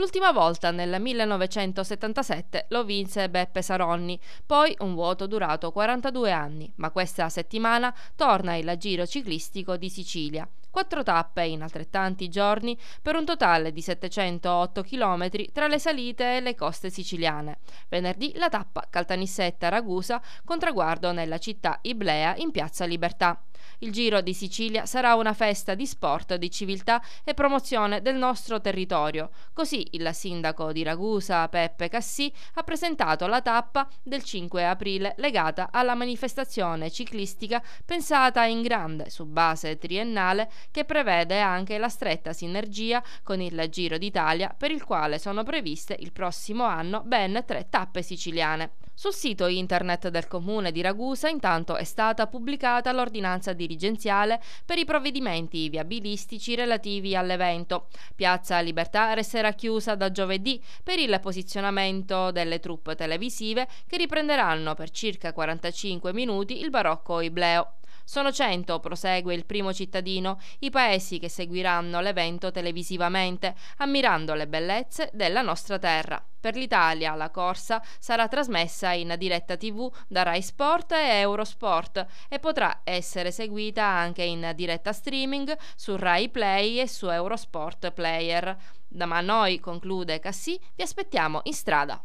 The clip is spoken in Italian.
L'ultima volta nel 1977 lo vinse Beppe Saronni, poi un vuoto durato 42 anni, ma questa settimana torna il Giro ciclistico di Sicilia. Quattro tappe in altrettanti giorni per un totale di 708 km tra le salite e le coste siciliane. Venerdì la tappa Caltanissetta-Ragusa con traguardo nella città Iblea in Piazza Libertà. Il Giro di Sicilia sarà una festa di sport, di civiltà e promozione del nostro territorio. Così il sindaco di Ragusa, Peppe Cassì, ha presentato la tappa del 5 aprile legata alla manifestazione ciclistica pensata in grande su base triennale che prevede anche la stretta sinergia con il Giro d'Italia per il quale sono previste il prossimo anno ben tre tappe siciliane. Sul sito internet del comune di Ragusa intanto è stata pubblicata l'ordinanza dirigenziale per i provvedimenti viabilistici relativi all'evento. Piazza Libertà resterà chiusa da giovedì per il posizionamento delle truppe televisive che riprenderanno per circa 45 minuti il barocco Ibleo. Sono 100, prosegue il primo cittadino, i paesi che seguiranno l'evento televisivamente, ammirando le bellezze della nostra terra. Per l'Italia la corsa sarà trasmessa in diretta TV da Rai Sport e Eurosport e potrà essere seguita anche in diretta streaming su Rai Play e su Eurosport Player. Da ma noi, conclude Cassì, vi aspettiamo in strada.